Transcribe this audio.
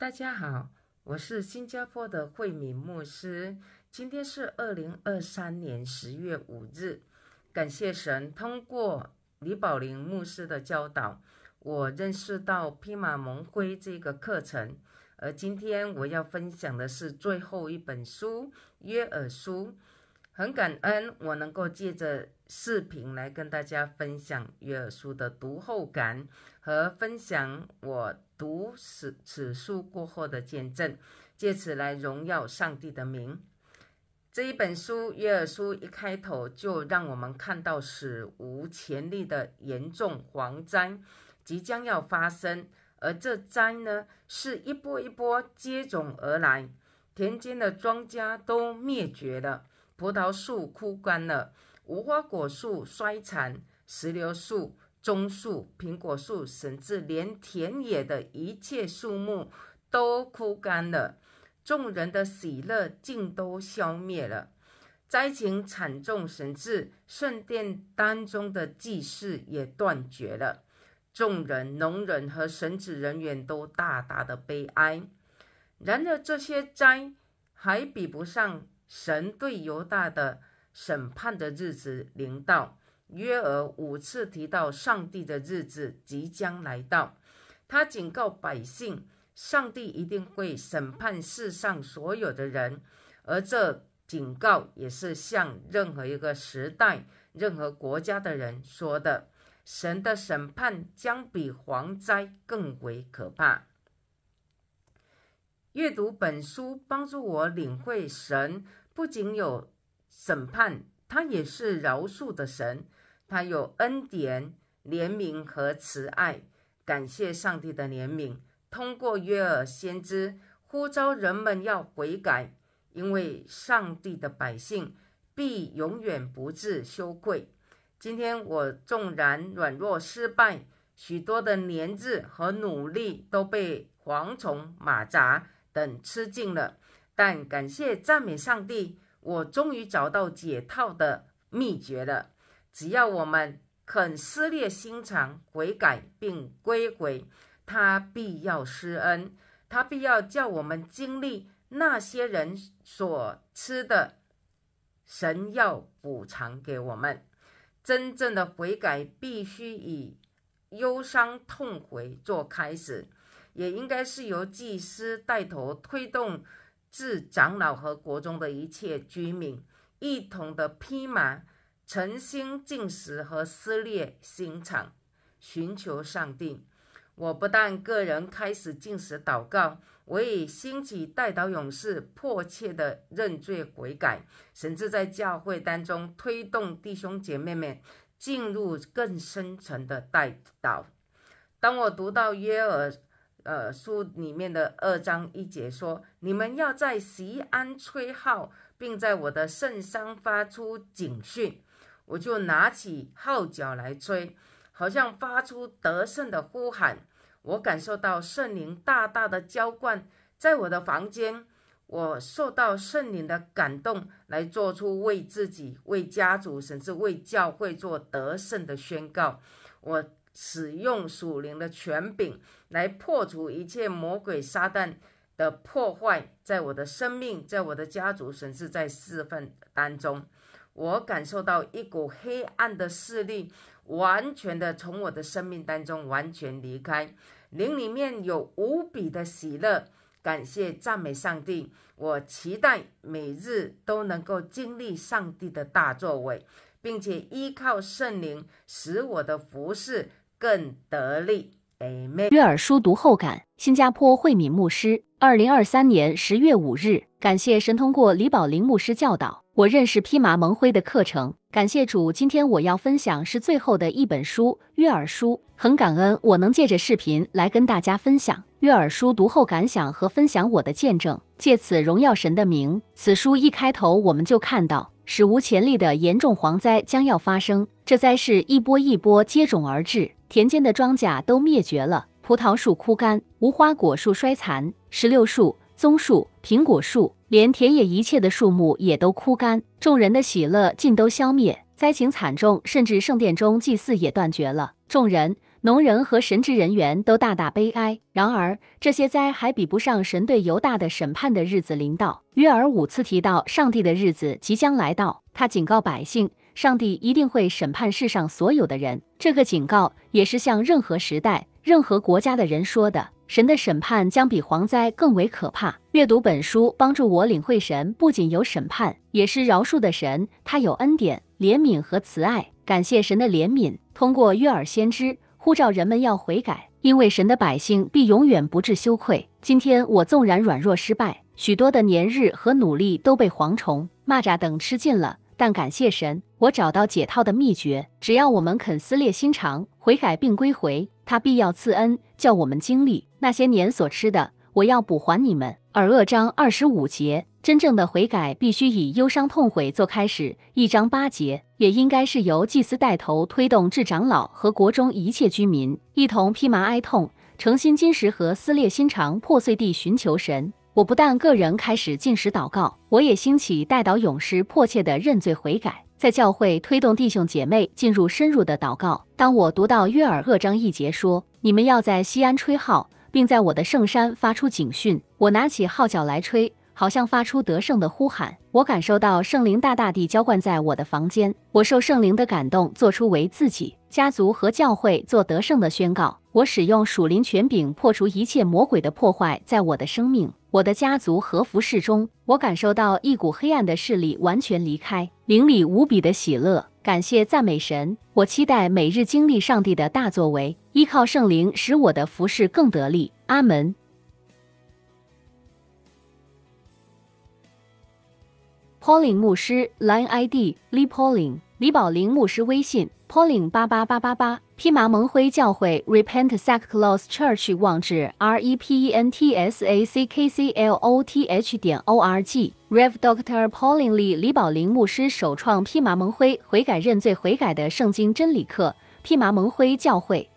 大家好，我是新加坡的慧敏牧师。今天是二零二三年十月五日。感谢神通过李宝玲牧师的教导，我认识到披马蒙灰这个课程。而今天我要分享的是最后一本书《约尔书》。很感恩我能够借着。视频来跟大家分享约尔书的读后感，和分享我读此此书过后的见证，借此来荣耀上帝的名。这一本书约尔书一开头就让我们看到史无前例的严重蝗灾即将要发生，而这灾呢是一波一波接踵而来，田间的庄稼都灭绝了，葡萄树枯干了。无花果树衰残，石榴树、棕树、苹果树，甚至连田野的一切树木都枯干了。众人的喜乐尽都消灭了，灾情惨重，甚至圣殿当中的祭祀也断绝了。众人、农人和神职人员都大大的悲哀。然而，这些灾还比不上神对犹大的。审判的日子临到，约尔五次提到上帝的日子即将来到，他警告百姓，上帝一定会审判世上所有的人，而这警告也是向任何一个时代、任何国家的人说的。神的审判将比蝗灾更为可怕。阅读本书帮助我领会，神不仅有。审判他也是饶恕的神，他有恩典、怜悯和慈爱。感谢上帝的怜悯，通过约尔先知呼召人们要悔改，因为上帝的百姓必永远不至羞愧。今天我纵然软弱、失败，许多的年日和努力都被蝗虫、蚂蚱等吃尽了，但感谢赞美上帝。我终于找到解套的秘诀了。只要我们肯撕裂心肠悔改并归回，他必要施恩，他必要叫我们经历那些人所吃的。神要补偿给我们。真正的悔改必须以忧伤痛悔做开始，也应该是由祭司带头推动。致长老和国中的一切居民，一同的披麻，诚心进食和撕裂心肠，寻求上帝。我不但个人开始进食祷告，我也兴起代祷勇士迫切的认罪悔改，甚至在教会当中推动弟兄姐妹们进入更深层的代祷。当我读到约尔。呃，书里面的二章一节说：“你们要在西安吹号，并在我的圣山发出警讯。”我就拿起号角来吹，好像发出得胜的呼喊。我感受到圣灵大大的浇灌，在我的房间，我受到圣灵的感动，来做出为自己、为家族，甚至为教会做得胜的宣告。我。使用属灵的权柄来破除一切魔鬼撒旦的破坏，在我的生命、在我的家族、甚至在四份当中，我感受到一股黑暗的势力完全的从我的生命当中完全离开。灵里面有无比的喜乐，感谢赞美上帝。我期待每日都能够经历上帝的大作为，并且依靠圣灵使我的服侍。更得力。约尔书读后感。新加坡惠敏牧师，二零二三年十月五日。感谢神通过李宝林牧师教导我认识披麻蒙灰的课程。感谢主，今天我要分享是最后的一本书《约尔书》，很感恩我能借着视频来跟大家分享约尔书读后感想和分享我的见证。借此荣耀神的名，此书一开头我们就看到。史无前例的严重蝗灾将要发生，这灾是一波一波接踵而至，田间的庄稼都灭绝了，葡萄树枯干，无花果树衰残，石榴树、棕树、苹果树，连田野一切的树木也都枯干，众人的喜乐尽都消灭，灾情惨重，甚至圣殿中祭祀也断绝了，众人。农人和神职人员都大大悲哀。然而，这些灾还比不上神对犹大的审判的日子临到。约尔五次提到上帝的日子即将来到，他警告百姓，上帝一定会审判世上所有的人。这个警告也是向任何时代、任何国家的人说的。神的审判将比蝗灾更为可怕。阅读本书帮助我领会，神不仅有审判，也是饶恕的神，他有恩典、怜悯和慈爱。感谢神的怜悯，通过约尔先知。呼召人们要悔改，因为神的百姓必永远不致羞愧。今天我纵然软弱失败，许多的年日和努力都被蝗虫、蚂蚱等吃尽了。但感谢神，我找到解套的秘诀。只要我们肯撕裂心肠悔改并归回，他必要赐恩，叫我们经历那些年所吃的。我要补还你们。尔恶章二十五节，真正的悔改必须以忧伤痛悔做开始。一章八节也应该是由祭司带头推动，至长老和国中一切居民一同披麻哀痛，诚心金石和撕裂心肠破碎地寻求神。我不但个人开始进食祷告，我也兴起带领勇士迫切地认罪悔改，在教会推动弟兄姐妹进入深入的祷告。当我读到约尔厄章一节说：“你们要在西安吹号。”并在我的圣山发出警讯。我拿起号角来吹，好像发出得胜的呼喊。我感受到圣灵大大地浇灌在我的房间。我受圣灵的感动，做出为自己、家族和教会做得胜的宣告。我使用属灵权柄破除一切魔鬼的破坏，在我的生命。我的家族和服侍中，我感受到一股黑暗的势力完全离开，邻里无比的喜乐。感谢赞美神，我期待每日经历上帝的大作为，依靠圣灵使我的服饰更得力。阿门。Pauling 牧师，Line ID l e e pauling，李宝玲牧师微信 pauling 八八八八八。披麻蒙灰教会 Repent Saccloth k Church 网址 R E P E N T S A C K C L O T H 点 O R G Rev. Doctor Paulin Lee 李宝林牧师首创披麻蒙灰悔改认罪悔改的圣经真理课。披麻蒙灰教会。